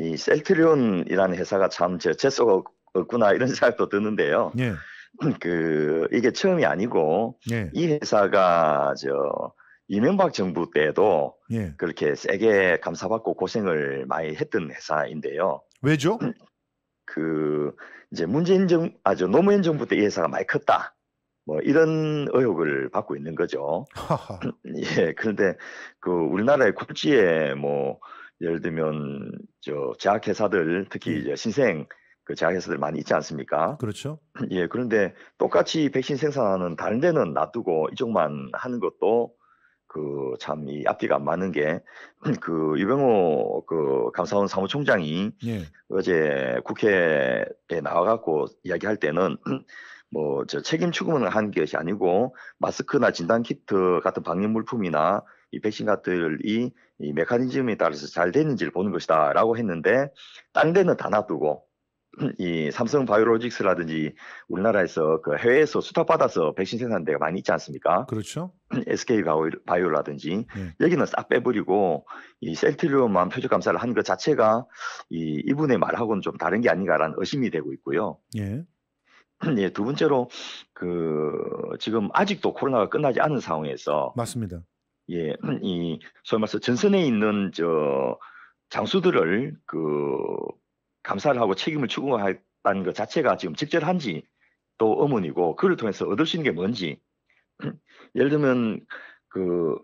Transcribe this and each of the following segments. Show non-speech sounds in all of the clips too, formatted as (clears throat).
이 셀트리온이라는 회사가 참제 재수가 없구나 이런 (laughs) 생각도 드는데요. 예. (clears throat) 그 이게 처음이 아니고 예. 이 회사가 저 이명박 정부 때도 예. 그렇게 세게 감사받고 고생을 많이 했던 회사인데요. (clears throat) 왜죠? 그 이제 문재인 정 아주 노무현 정부 때 이 회사가 많이 컸다. 뭐 이런 의혹을 받고 있는 거죠. (clears throat) 예, 그런데 그 우리나라의 굴지에 뭐 예를 들면 저 제약회사들 특히 음. 이제 신생 그 제약회사들 많이 있지 않습니까? 그렇죠. (clears throat) 예, 그런데 똑같이 백신 생산하는 다른 데는 놔두고 이쪽만 하는 것도 그 참 이 앞뒤가 안 맞는 게그 (clears throat) 유병호 그 감사원 사무총장이 예. 어제 국회에 나와갖고 이야기할 때는 (clears throat) 뭐저 책임 추구만 한 것이 아니고 마스크나 진단 키트 같은 방역 물품이나 이 백신 같들이 이 메커니즘에 따라서 잘 되는지를 보는 것이다라고 했는데 딴 데는 다 놔두고 (clears throat) 이 삼성 바이오로직스라든지 우리나라에서 그 해외에서 수탁받아서 백신 생산 데가 많이 있지 않습니까? 그렇죠. SK (clears throat) 바이오라든지 네. 여기는 싹 빼버리고 이 셀트리온만 표적 감사를 한 것 자체가 이 이분의 말하고는 좀 다른 게 아닌가라는 의심이 되고 있고요. 예. (clears throat) 예, 두 번째로 그 지금 아직도 코로나가 끝나지 않은 상황에서 맞습니다. 예, (clears throat) 이 소위 말해서 전선에 있는 저 장수들을 그 감사를 하고 책임을 추궁하다는것 자체가 지금 적절한지 또 어문이고 그를 통해서 얻을 수 있는 게 뭔지 (clears throat) 예를 들면 그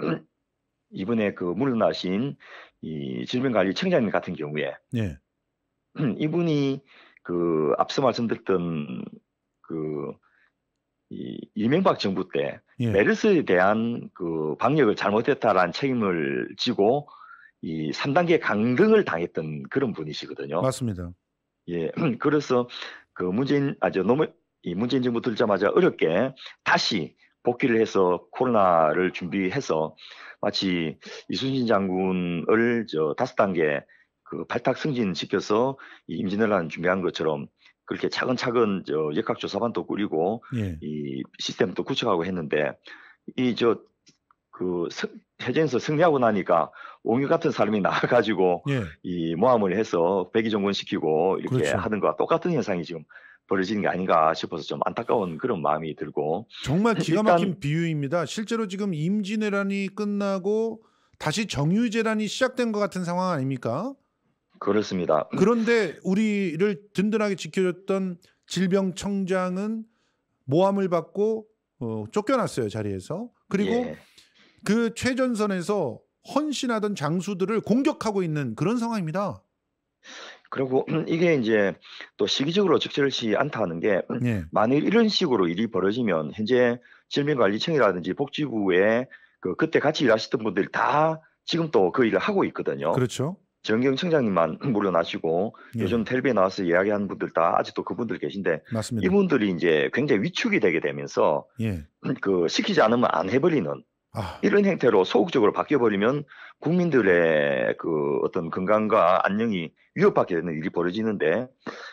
이번에 그 물러나신 이 질병관리청장님 같은 경우에 예. 이분이 그 앞서 말씀드렸던 그 이, 이명박 정부 때 예. 메르스에 대한 그 방역을 잘못했다라는 책임을 지고 이 3단계 강등을 당했던 그런 분이시거든요. 맞습니다. 예. (clears throat) 그래서 그 문재인 아저 노무 이 문재인 정부 들자마자 어렵게 다시 복귀를 해서 코로나를 준비해서 마치 이순신 장군을 저 다섯 단계 그 발탁 승진 시켜서 임진왜란 준비한 것처럼 그렇게 차근차근 저 역학조사반도 꾸리고 예. 이 시스템도 구축하고 했는데 이 저 그 해전에서 승리하고 나니까 옹유 같은 사람이 (laughs) 나와가지고 예. 이 모함을 해서 백의종군 시키고 이렇게 그렇죠. 하는 거와 똑같은 현상이 지금 벌어지는 게 아닌가 싶어서 좀 안타까운 그런 마음이 들고 정말 네, 기가 막힌 일단, 비유입니다. 실제로 지금 임진왜란이 끝나고 다시 정유재란이 시작된 것 같은 상황 아닙니까? 그렇습니다. 음. 그런데 우리를 든든하게 지켜줬던 질병청장은 모함을 받고 어, 쫓겨났어요 자리에서. 그리고 예. 그 최전선에서 헌신하던 장수들을 공격하고 있는 그런 상황입니다. 그리고 음, 이게 이제 또 시기적으로 적절치 않다는 게 음, 예. 만일 이런 식으로 일이 벌어지면 현재 질병관리청이라든지 복지부에 그 그때 같이 일하셨던 분들이 다 지금 또 그 일을 하고 있거든요. 그렇죠. 정경 청장님만 (clears throat) 물러나시고 예. 요즘 텔레비에 나와서 이야기하는 분들 다 아직도 그분들 계신데 맞습니다. 이분들이 이제 굉장히 위축이 되게 되면서 예. (clears throat) 그 시키지 않으면 안 해버리는 아. 이런 형태로 소극적으로 바뀌어버리면 국민들의 그 어떤 건강과 안녕이 위협받게 되는 일이 벌어지는데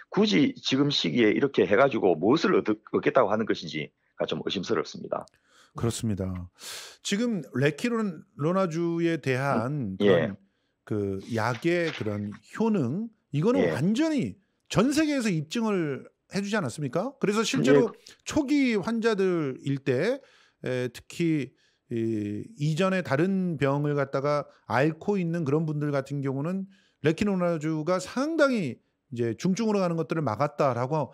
굳이 지금 시기에 이렇게 해가지고 무엇을 얻, 얻겠다고 하는 것인지가 좀 의심스럽습니다. 그렇습니다. 지금 레키로나주에 론 대한 예. 그 약의 그런 효능 이거는 예. 완전히 전 세계에서 입증을 해주지 않았습니까? 그래서 실제로 예. 초기 환자들일 때 에, 특히 이, 이전에 다른 병을 갖다가 앓고 있는 그런 분들 같은 경우는 레키노나주가 상당히 이제 중증으로 가는 것들을 막았다라고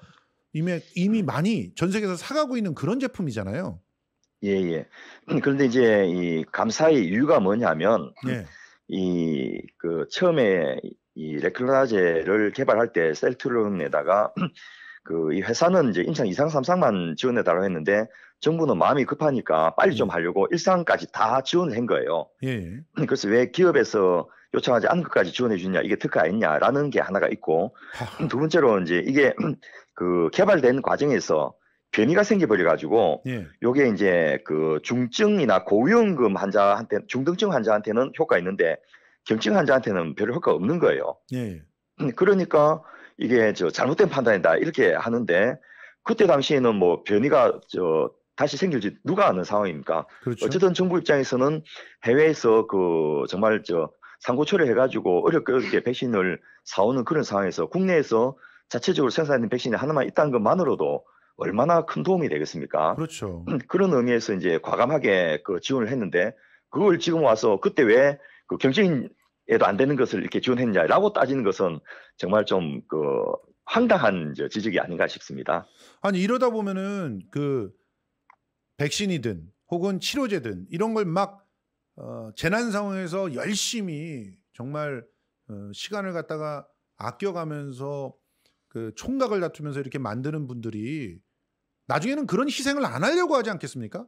이미 이미 많이 전 세계에서 사가고 있는 그런 제품이잖아요. 예예. 예. 예. (clears throat) 그런데 이제 이 감사의 이유가 뭐냐면 예. 이그 처음에 이 레클라제를 개발할 때 셀트론에다가 (clears throat) 그 이 회사는 이제 임상 2상 3상만 지원해 달라고 했는데 정부는 마음이 급하니까 빨리 좀 음. 하려고 일상까지다 지원을 한 거예요. 예. (clears throat) 그래서 왜 기업에서 요청하지 않은 것까지 지원해 주냐 이게 특가 아니냐라는 게 하나가 있고 두 번째로 이제 이게 (clears throat) 그 개발된 과정에서 변이가 생겨버려가지고 예. 요게 이제 그 중증이나 고위험금 환자한테 중등증 환자한테는 효과 있는데 경증 환자한테는 별 효과 없는 거예요. 예. (clears throat) 그러니까 이게 저 잘못된 판단이다 이렇게 하는데 그때 당시에는 뭐 변이가 저 다시 생길지 누가 아는 상황입니까? 그렇죠. 어쨌든 정부 입장에서는 해외에서 그 정말 저 상고 처리해가지고 어렵게 백신을 사오는 그런 상황에서 국내에서 자체적으로 생산된 백신이 하나만 있다는 것만으로도 얼마나 큰 도움이 되겠습니까? 그렇죠. (clears throat) 그런 의미에서 이제 과감하게 그 지원을 했는데 그걸 지금 와서 그때 왜그경쟁에도안 되는 것을 이렇게 지원했냐라고 따지는 것은 정말 좀 그 황당한 지적이 아닌가 싶습니다. 아니 이러다 보면은 그 백신이든 혹은 치료제든 이런 걸막 어, 재난 상황에서 열심히 정말 어, 시간을 갖다가 아껴가면서 그 총각을 다투면서 이렇게 만드는 분들이 나중에는 그런 희생을 안 하려고 하지 않겠습니까?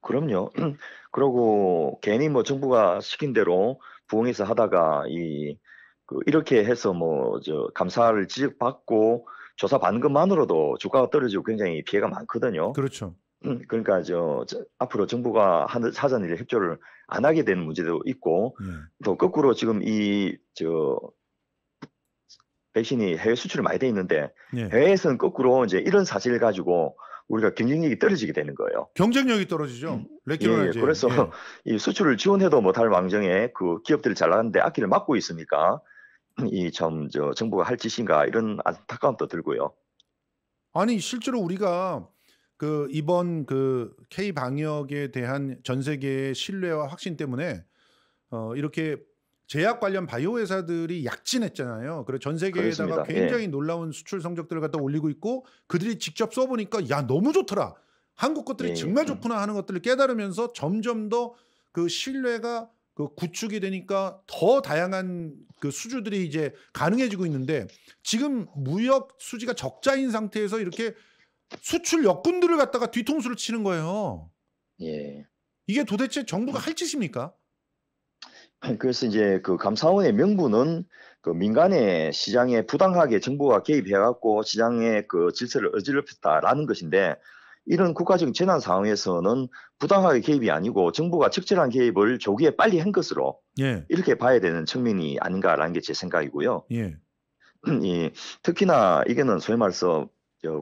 그럼요. (clears throat) 그러고 괜히 뭐 정부가 시킨 대로 부흥해서 하다가 이그 이렇게 해서 뭐 저 감사를 지적받고 조사 받는 것만으로도 주가가 떨어지고 굉장히 피해가 많거든요. 그렇죠. 음, 그러니까 저, 저, 앞으로 정부가 하는 사전 에 협조를 안 하게 되는 문제도 있고 음. 또 거꾸로 지금 이저 백신이 해외 수출을 많이 돼 있는데 예. 해외에서는 거꾸로 이제 이런 사실을 가지고 우리가 경쟁력이 떨어지게 되는 거예요. 경쟁력이 떨어지죠. 레 음. 예, 그래서 예. 이 수출을 지원해도 못할 망정에그 기업들이 잘 나가는데 악기를 막고 있으니까 이참저 정부가 할 짓인가 이런 안타까움도 들고요. 아니 실제로 우리가 그 이번 그 K 방역에 대한 전 세계의 신뢰와 확신 때문에 어 이렇게 제약 관련 바이오 회사들이 약진했잖아요. 그리고전 세계에다가 그렇습니다. 예. 굉장히 예. 놀라운 수출 성적들을 갖다 올리고 있고 그들이 직접 써보니까 야 너무 좋더라. 한국 것들이 예. 정말 좋구나 하는 것들을 깨달으면서 점점 더 그 신뢰가 그 구축이 되니까 더 다양한 그 수주들이 이제 가능해지고 있는데 지금 무역 수지가 적자인 상태에서 이렇게 수출 역군들을 갖다가 뒤통수를 치는 거예요. 예. 이게 도대체 정부가 할 짓입니까? (clears throat) 그래서 이제 그 감사원의 명분은 그 민간의 시장에 부당하게 정부가 개입해갖고 시장의 그 질서를 어질렀다라는 것인데 이런 국가적 재난 상황에서는 부당하게 개입이 아니고 정부가 적절한 개입을 조기에 빨리 한 것으로 예. 이렇게 봐야 되는 측면이 아닌가라는 게 제 생각이고요. 예. (clears throat) 특히나 이게는 소위 말해서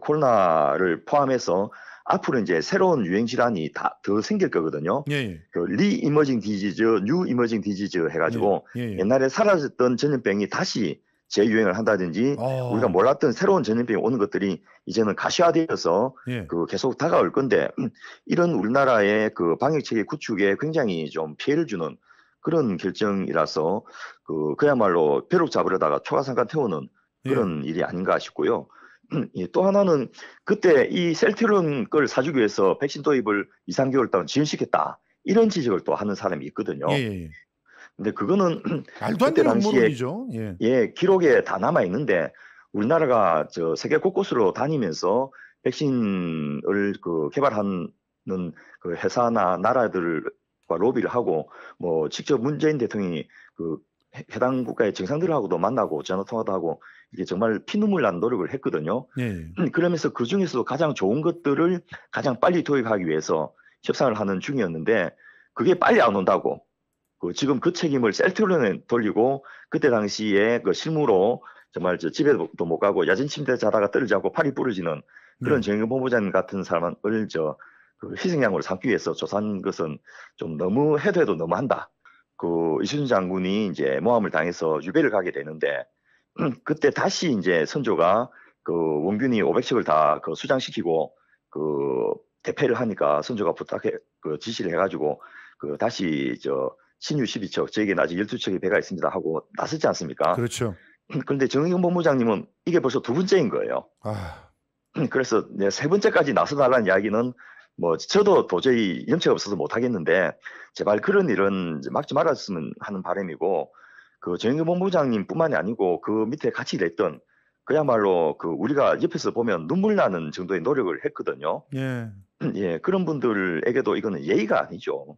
코로나를 포함해서 앞으로 이제 새로운 유행 질환이 다 더 생길 거거든요. 예, 예. 그 리이머징 디지즈, 뉴 이머징 디지즈 해가지고 예, 예, 예, 옛날에 사라졌던 전염병이 다시 재유행을 한다든지 아... 우리가 몰랐던 새로운 전염병이 오는 것들이 이제는 가시화되어서 예. 그 계속 다가올 건데 음, 이런 우리나라의 그 방역 체계 구축에 굉장히 좀 피해를 주는 그런 결정이라서 그 그야말로 벼룩 잡으려다가 초과상간 태우는 그런 일이 아닌가 싶고요. (clears throat) 예, 또 하나는 그때 이 셀트론 걸 사주기 위해서 백신 도입을 2, 3개월 동안 지연시켰다. 이런 지적을 또 하는 사람이 있거든요. 예, 예. 예. 근데 그거는 (clears throat) 말도 안 되는 당시이죠 예. 예, 기록에 다 남아 있는데 우리나라가 저 세계 곳곳으로 다니면서 백신을 그 개발하는 그 회사나 나라들과 로비를 하고 뭐 직접 문재인 대통령이 그 해당 국가의 정상들하고도 만나고 전화 통화도 하고 이게 정말 피눈물 난 노력을 했거든요. 네. 그러면서 그 중에서도 가장 좋은 것들을 가장 빨리 도입하기 위해서 협상을 하는 중이었는데 그게 빨리 안 온다고 그 지금 그 책임을 셀트론에 돌리고 그때 당시에 그 실무로 정말 저 집에도 못 가고 야진 침대 자다가 떨어지고 않 팔이 부러지는 그런 네. 정의본부장 같은 사람을 저그 희생양으로 삼기 위해서 조사한 것은 좀 너무 해도 해도 너무한다. 그 이순신 장군이 이제 모함을 당해서 유배를 가게 되는데 (clears throat) 그때 다시 이제 선조가 그 원균이 500척을 다 그 수장시키고 그 대패를 하니까 선조가 부탁해 그 지시를 해가지고 그 다시 저 신유 12척 저에게 아직 12척의 배가 있습니다 하고 나섰지 않습니까? 그렇죠. (clears throat) 그런데 정의용 본부장님은 이게 벌써 두 번째인 거예요. 아... (clears throat) 그래서 네, 세 번째까지 나서달라는 이야기는 뭐 저도 도저히 염치가 없어서 못 하겠는데 제발 그런 일은 막지 말았으면 하는 바람이고 그 정영근 본부장님뿐만이 아니고 그 밑에 같이 일했던 그야말로 그 우리가 옆에서 보면 눈물 나는 정도의 노력을 했거든요. 예. (clears throat) 예, 그런 분들에게도 이거는 예의가 아니죠.